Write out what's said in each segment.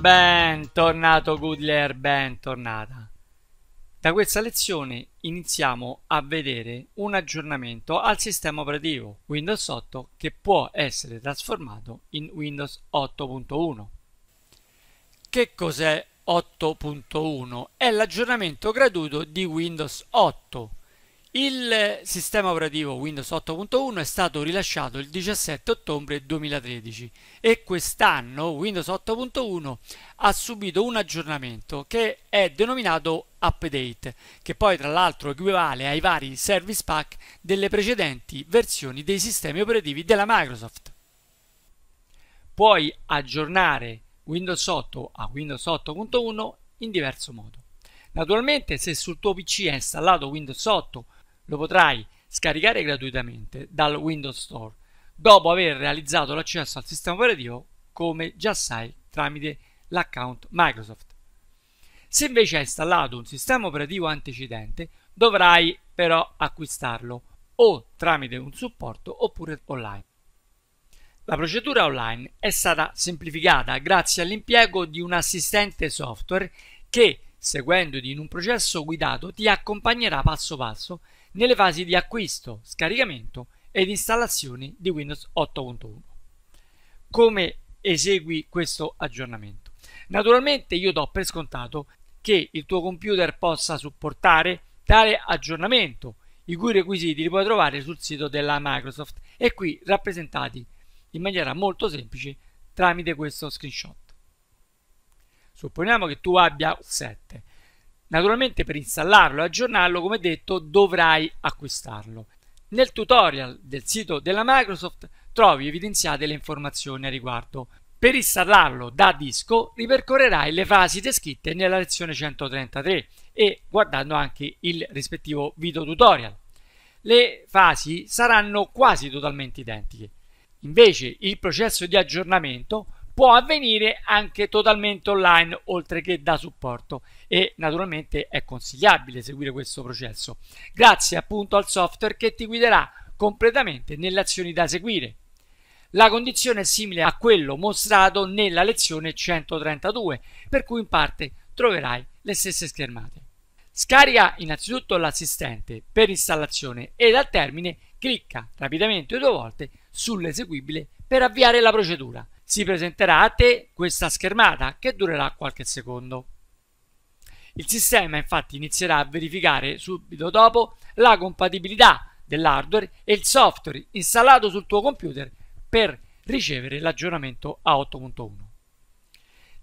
Bentornato Goodler, bentornata. Da questa lezione iniziamo a vedere un aggiornamento al sistema operativo Windows 8 che può essere trasformato in Windows 8.1. Che cos'è 8.1? È l'aggiornamento gratuito di Windows 8 il sistema operativo Windows 8.1 è stato rilasciato il 17 ottobre 2013 e quest'anno Windows 8.1 ha subito un aggiornamento che è denominato Update, che poi tra l'altro equivale ai vari service pack delle precedenti versioni dei sistemi operativi della Microsoft. Puoi aggiornare Windows 8 a Windows 8.1 in diverso modo. Naturalmente se sul tuo PC è installato Windows 8 lo potrai scaricare gratuitamente dal Windows Store dopo aver realizzato l'accesso al sistema operativo come già sai tramite l'account Microsoft. Se invece hai installato un sistema operativo antecedente dovrai però acquistarlo o tramite un supporto oppure online. La procedura online è stata semplificata grazie all'impiego di un assistente software che, seguendoti in un processo guidato, ti accompagnerà passo passo nelle fasi di acquisto, scaricamento ed installazione di Windows 8.1. Come esegui questo aggiornamento? Naturalmente io do per scontato che il tuo computer possa supportare tale aggiornamento, i cui requisiti li puoi trovare sul sito della Microsoft e qui rappresentati in maniera molto semplice tramite questo screenshot. Supponiamo che tu abbia 7. Naturalmente per installarlo e aggiornarlo, come detto, dovrai acquistarlo. Nel tutorial del sito della Microsoft trovi evidenziate le informazioni a riguardo. Per installarlo da disco ripercorrerai le fasi descritte nella lezione 133 e guardando anche il rispettivo video tutorial. Le fasi saranno quasi totalmente identiche. Invece il processo di aggiornamento può avvenire anche totalmente online oltre che da supporto e naturalmente è consigliabile seguire questo processo grazie appunto al software che ti guiderà completamente nelle azioni da seguire. La condizione è simile a quello mostrato nella lezione 132 per cui in parte troverai le stesse schermate. Scarica innanzitutto l'assistente per installazione ed al termine clicca rapidamente due volte sull'eseguibile per avviare la procedura si presenterà a te questa schermata che durerà qualche secondo. Il sistema infatti inizierà a verificare subito dopo la compatibilità dell'hardware e il software installato sul tuo computer per ricevere l'aggiornamento a 8.1.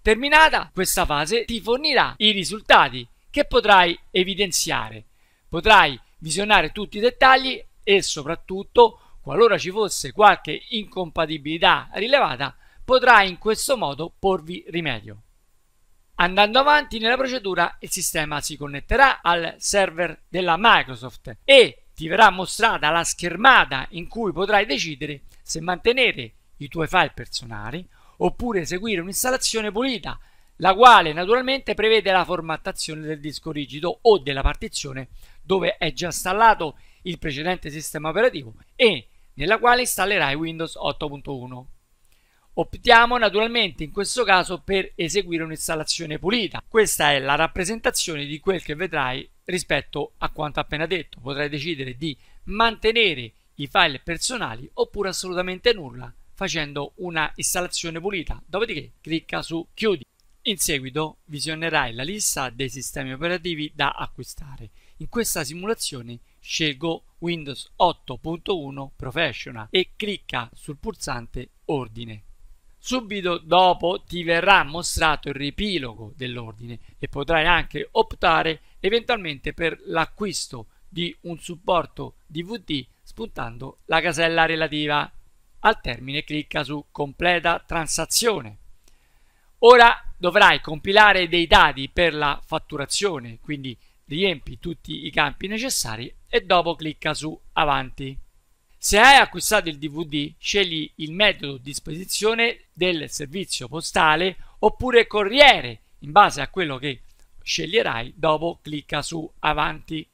Terminata questa fase ti fornirà i risultati che potrai evidenziare, potrai visionare tutti i dettagli e soprattutto qualora ci fosse qualche incompatibilità rilevata potrà in questo modo porvi rimedio. Andando avanti nella procedura il sistema si connetterà al server della Microsoft e ti verrà mostrata la schermata in cui potrai decidere se mantenere i tuoi file personali oppure eseguire un'installazione pulita, la quale naturalmente prevede la formattazione del disco rigido o della partizione dove è già installato il precedente sistema operativo e nella quale installerai Windows 8.1. Optiamo naturalmente in questo caso per eseguire un'installazione pulita. Questa è la rappresentazione di quel che vedrai rispetto a quanto appena detto. Potrai decidere di mantenere i file personali oppure assolutamente nulla facendo una installazione pulita. Dopodiché clicca su chiudi. In seguito visionerai la lista dei sistemi operativi da acquistare. In questa simulazione scelgo Windows 8.1 Professional e clicca sul pulsante ordine. Subito dopo ti verrà mostrato il riepilogo dell'ordine e potrai anche optare eventualmente per l'acquisto di un supporto DVD spuntando la casella relativa. Al termine clicca su completa transazione. Ora dovrai compilare dei dati per la fatturazione, quindi riempi tutti i campi necessari e dopo clicca su avanti. Se hai acquistato il DVD, scegli il metodo di spedizione del servizio postale oppure corriere in base a quello che sceglierai dopo clicca su avanti.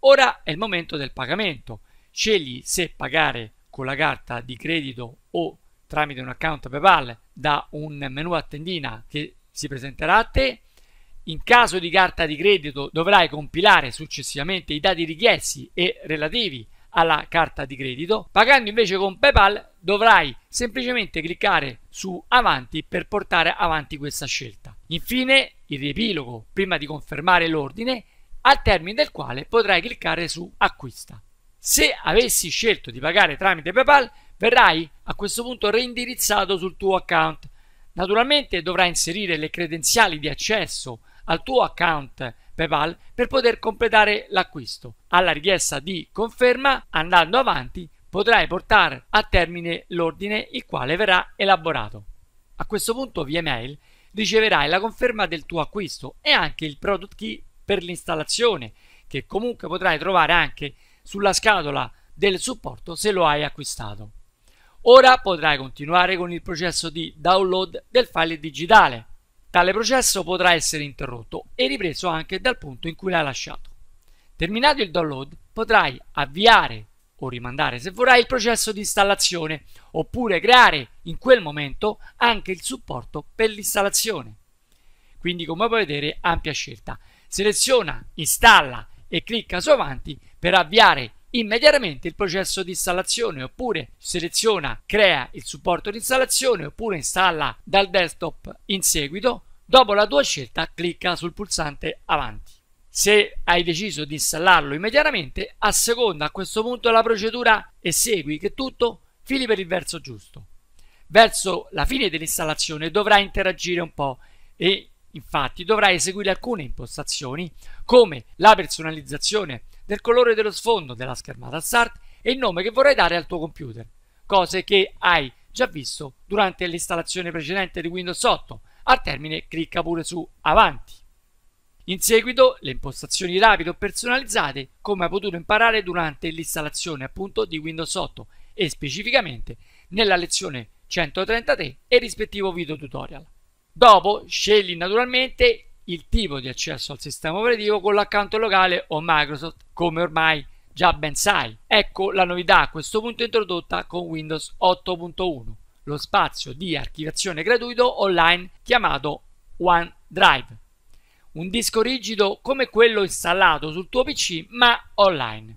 Ora è il momento del pagamento. Scegli se pagare con la carta di credito o tramite un account PayPal da un menu a tendina che si presenterà a te. In caso di carta di credito dovrai compilare successivamente i dati richiesti e relativi alla carta di credito. Pagando invece con PayPal dovrai semplicemente cliccare su avanti per portare avanti questa scelta. Infine il riepilogo prima di confermare l'ordine al termine del quale potrai cliccare su acquista. Se avessi scelto di pagare tramite PayPal verrai a questo punto reindirizzato sul tuo account. Naturalmente dovrai inserire le credenziali di accesso al tuo account PayPal per poter completare l'acquisto. Alla richiesta di conferma, andando avanti, potrai portare a termine l'ordine il quale verrà elaborato. A questo punto via mail riceverai la conferma del tuo acquisto e anche il product key per l'installazione che comunque potrai trovare anche sulla scatola del supporto se lo hai acquistato. Ora potrai continuare con il processo di download del file digitale Tale processo potrà essere interrotto e ripreso anche dal punto in cui l'hai lasciato. Terminato il download potrai avviare o rimandare se vorrai il processo di installazione oppure creare in quel momento anche il supporto per l'installazione. Quindi come puoi vedere ampia scelta. Seleziona, installa e clicca su avanti per avviare immediatamente il processo di installazione oppure seleziona, crea il supporto di installazione oppure installa dal desktop in seguito. Dopo la tua scelta clicca sul pulsante avanti. Se hai deciso di installarlo immediatamente, a seconda a questo punto la procedura e segui che tutto fili per il verso giusto. Verso la fine dell'installazione dovrai interagire un po' e infatti dovrai eseguire alcune impostazioni come la personalizzazione del colore dello sfondo della schermata start e il nome che vorrai dare al tuo computer, cose che hai già visto durante l'installazione precedente di Windows 8. Al termine clicca pure su Avanti. In seguito le impostazioni rapide o personalizzate come hai potuto imparare durante l'installazione appunto di Windows 8 e specificamente nella lezione 133 e rispettivo video tutorial. Dopo scegli naturalmente il tipo di accesso al sistema operativo con l'account locale o Microsoft, come ormai già ben sai. Ecco la novità a questo punto introdotta con Windows 8.1, lo spazio di archiviazione gratuito online chiamato OneDrive. Un disco rigido come quello installato sul tuo PC ma online.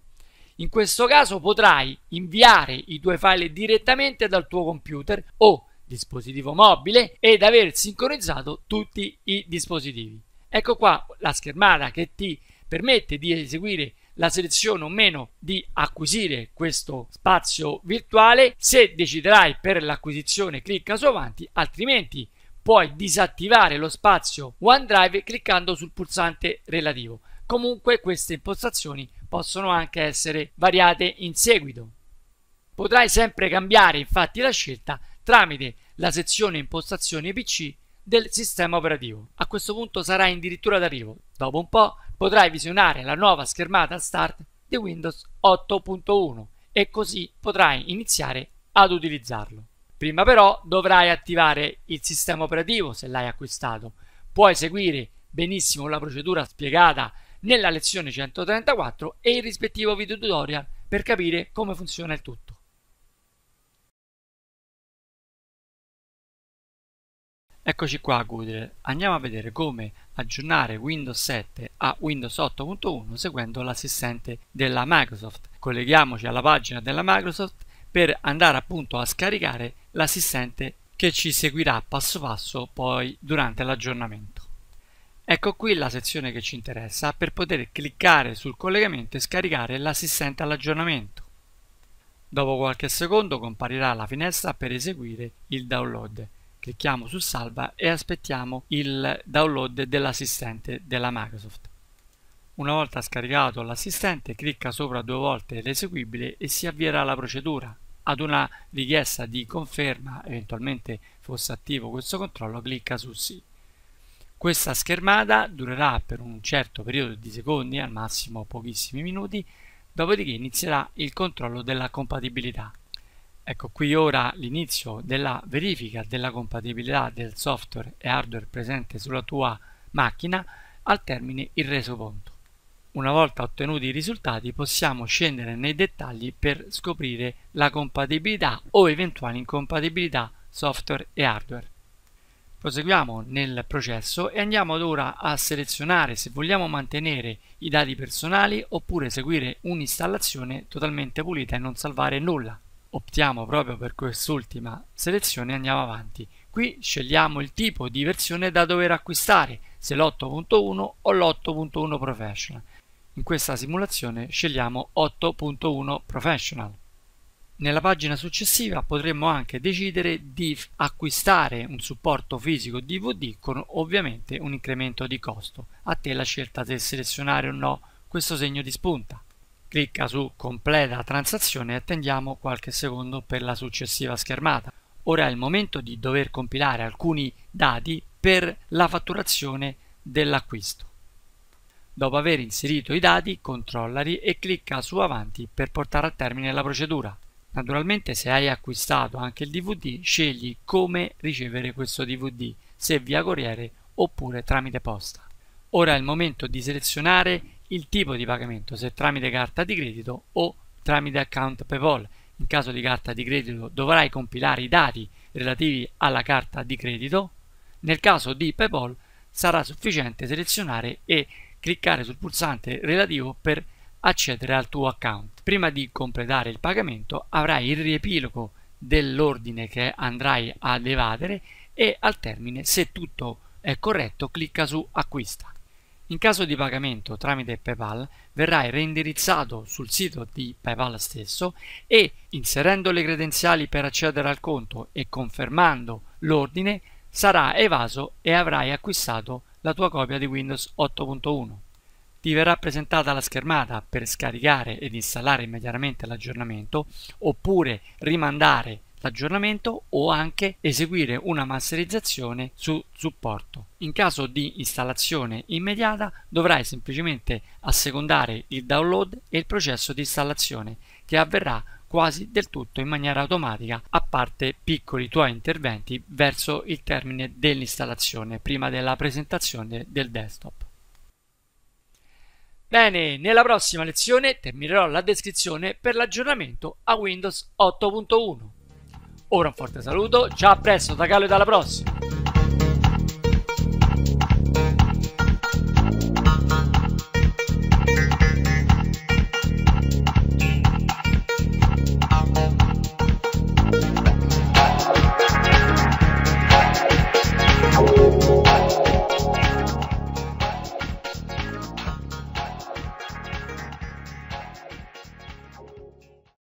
In questo caso potrai inviare i tuoi file direttamente dal tuo computer o dispositivo mobile ed aver sincronizzato tutti i dispositivi. Ecco qua la schermata che ti permette di eseguire la selezione o meno di acquisire questo spazio virtuale. Se deciderai per l'acquisizione clicca su avanti, altrimenti puoi disattivare lo spazio OneDrive cliccando sul pulsante relativo. Comunque queste impostazioni possono anche essere variate in seguito. Potrai sempre cambiare infatti la scelta tramite la sezione impostazioni PC del sistema operativo. A questo punto sarai addirittura d'arrivo. Dopo un po' potrai visionare la nuova schermata Start di Windows 8.1 e così potrai iniziare ad utilizzarlo. Prima però dovrai attivare il sistema operativo se l'hai acquistato. Puoi seguire benissimo la procedura spiegata nella lezione 134 e il rispettivo video tutorial per capire come funziona il tutto. Eccoci qua Goodread, andiamo a vedere come aggiornare Windows 7 a Windows 8.1 seguendo l'assistente della Microsoft. Colleghiamoci alla pagina della Microsoft per andare appunto a scaricare l'assistente che ci seguirà passo passo poi durante l'aggiornamento. Ecco qui la sezione che ci interessa per poter cliccare sul collegamento e scaricare l'assistente all'aggiornamento. Dopo qualche secondo comparirà la finestra per eseguire il download. Clicchiamo su salva e aspettiamo il download dell'assistente della Microsoft. Una volta scaricato l'assistente clicca sopra due volte l'eseguibile e si avvierà la procedura. Ad una richiesta di conferma, eventualmente fosse attivo questo controllo, clicca su sì. Questa schermata durerà per un certo periodo di secondi, al massimo pochissimi minuti, dopodiché inizierà il controllo della compatibilità. Ecco qui ora l'inizio della verifica della compatibilità del software e hardware presente sulla tua macchina al termine il resoconto. Una volta ottenuti i risultati possiamo scendere nei dettagli per scoprire la compatibilità o eventuali incompatibilità software e hardware. Proseguiamo nel processo e andiamo ad ora a selezionare se vogliamo mantenere i dati personali oppure seguire un'installazione totalmente pulita e non salvare nulla optiamo proprio per quest'ultima selezione e andiamo avanti. Qui scegliamo il tipo di versione da dover acquistare, se l'8.1 o l'8.1 Professional. In questa simulazione scegliamo 8.1 Professional. Nella pagina successiva potremmo anche decidere di acquistare un supporto fisico DVD con ovviamente un incremento di costo. A te la scelta se selezionare o no questo segno di spunta. Clicca su completa transazione e attendiamo qualche secondo per la successiva schermata. Ora è il momento di dover compilare alcuni dati per la fatturazione dell'acquisto. Dopo aver inserito i dati, controllali e clicca su avanti per portare a termine la procedura. Naturalmente se hai acquistato anche il DVD, scegli come ricevere questo DVD, se via corriere oppure tramite posta. Ora è il momento di selezionare il tipo di pagamento, se tramite carta di credito o tramite account PayPal. In caso di carta di credito dovrai compilare i dati relativi alla carta di credito. Nel caso di PayPal sarà sufficiente selezionare e cliccare sul pulsante relativo per accedere al tuo account. Prima di completare il pagamento avrai il riepilogo dell'ordine che andrai ad evadere e al termine, se tutto è corretto, clicca su acquista. In caso di pagamento tramite PayPal verrai reindirizzato sul sito di PayPal stesso e inserendo le credenziali per accedere al conto e confermando l'ordine sarà evaso e avrai acquistato la tua copia di Windows 8.1. Ti verrà presentata la schermata per scaricare ed installare immediatamente l'aggiornamento oppure rimandare aggiornamento o anche eseguire una masterizzazione su supporto. In caso di installazione immediata dovrai semplicemente assecondare il download e il processo di installazione che avverrà quasi del tutto in maniera automatica a parte piccoli tuoi interventi verso il termine dell'installazione prima della presentazione del desktop. Bene, nella prossima lezione terminerò la descrizione per l'aggiornamento a Windows 8.1. Ora un forte saluto, ciao a presto, da Galo e dalla prossima!